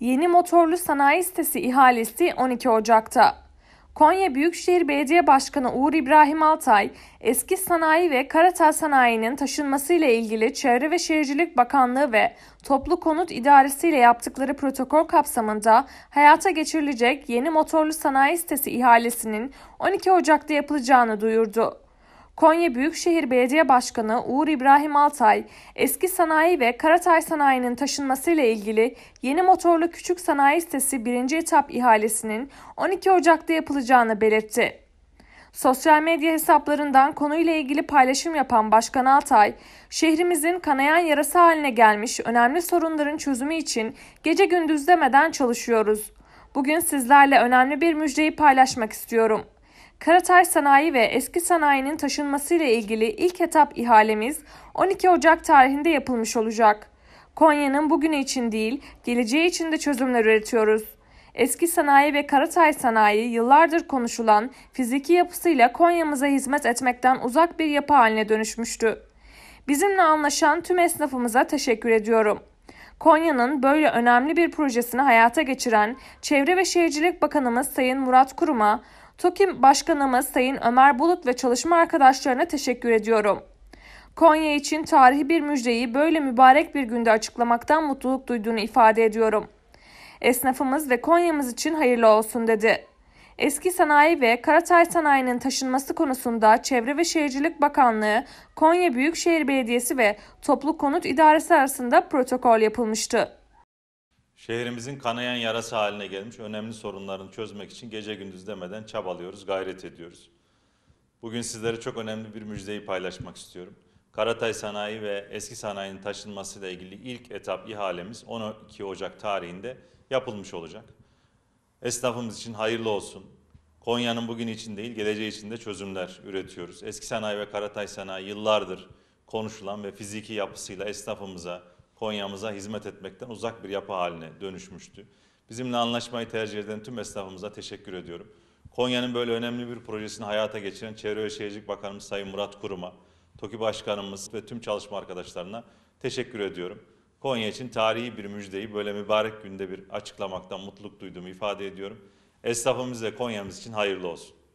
Yeni motorlu sanayi sitesi ihalesi 12 Ocak'ta. Konya Büyükşehir Belediye Başkanı Uğur İbrahim Altay, eski sanayi ve Karatel sanayinin taşınmasıyla ilgili Çevre ve Şehircilik Bakanlığı ve Toplu Konut İdaresi ile yaptıkları protokol kapsamında hayata geçirilecek yeni motorlu sanayi sitesi ihalesinin 12 Ocak'ta yapılacağını duyurdu. Konya Büyükşehir Belediye Başkanı Uğur İbrahim Altay, eski sanayi ve Karatay sanayinin taşınmasıyla ilgili yeni motorlu küçük sanayi sitesi birinci etap ihalesinin 12 Ocak'ta yapılacağını belirtti. Sosyal medya hesaplarından konuyla ilgili paylaşım yapan Başkan Altay, şehrimizin kanayan yarası haline gelmiş önemli sorunların çözümü için gece gündüz demeden çalışıyoruz. Bugün sizlerle önemli bir müjdeyi paylaşmak istiyorum.'' Karatay Sanayi ve Eski Sanayi'nin taşınması ile ilgili ilk etap ihalemiz 12 Ocak tarihinde yapılmış olacak. Konya'nın bugünü için değil, geleceği için de çözümler üretiyoruz. Eski sanayi ve Karatay sanayi yıllardır konuşulan fiziki yapısıyla Konya'mıza hizmet etmekten uzak bir yapı haline dönüşmüştü. Bizimle anlaşan tüm esnafımıza teşekkür ediyorum. Konya'nın böyle önemli bir projesini hayata geçiren Çevre ve Şehircilik Bakanımız Sayın Murat Kurum'a, TOKİM Başkanımız Sayın Ömer Bulut ve çalışma arkadaşlarına teşekkür ediyorum. Konya için tarihi bir müjdeyi böyle mübarek bir günde açıklamaktan mutluluk duyduğunu ifade ediyorum. Esnafımız ve Konya'mız için hayırlı olsun dedi. Eski sanayi ve Karatay sanayinin taşınması konusunda Çevre ve Şehircilik Bakanlığı, Konya Büyükşehir Belediyesi ve Toplu Konut İdaresi arasında protokol yapılmıştı. Şehrimizin kanayan yarası haline gelmiş önemli sorunlarını çözmek için gece gündüz demeden çabalıyoruz, gayret ediyoruz. Bugün sizlere çok önemli bir müjdeyi paylaşmak istiyorum. Karatay Sanayi ve Eski Sanayi'nin taşınmasıyla ilgili ilk etap ihalemiz 12 Ocak tarihinde yapılmış olacak. Esnafımız için hayırlı olsun. Konya'nın bugün için değil, geleceği için de çözümler üretiyoruz. Eski Sanayi ve Karatay Sanayi yıllardır konuşulan ve fiziki yapısıyla esnafımıza, Konya'mıza hizmet etmekten uzak bir yapı haline dönüşmüştü. Bizimle anlaşmayı tercih eden tüm esnafımıza teşekkür ediyorum. Konya'nın böyle önemli bir projesini hayata geçiren Çevre ve Şehircilik Bakanımız Sayın Murat Kurum'a, TOKİ Başkanımız ve tüm çalışma arkadaşlarına teşekkür ediyorum. Konya için tarihi bir müjdeyi böyle mübarek günde bir açıklamaktan mutluluk duyduğumu ifade ediyorum. Esnafımız ve Konya'mız için hayırlı olsun.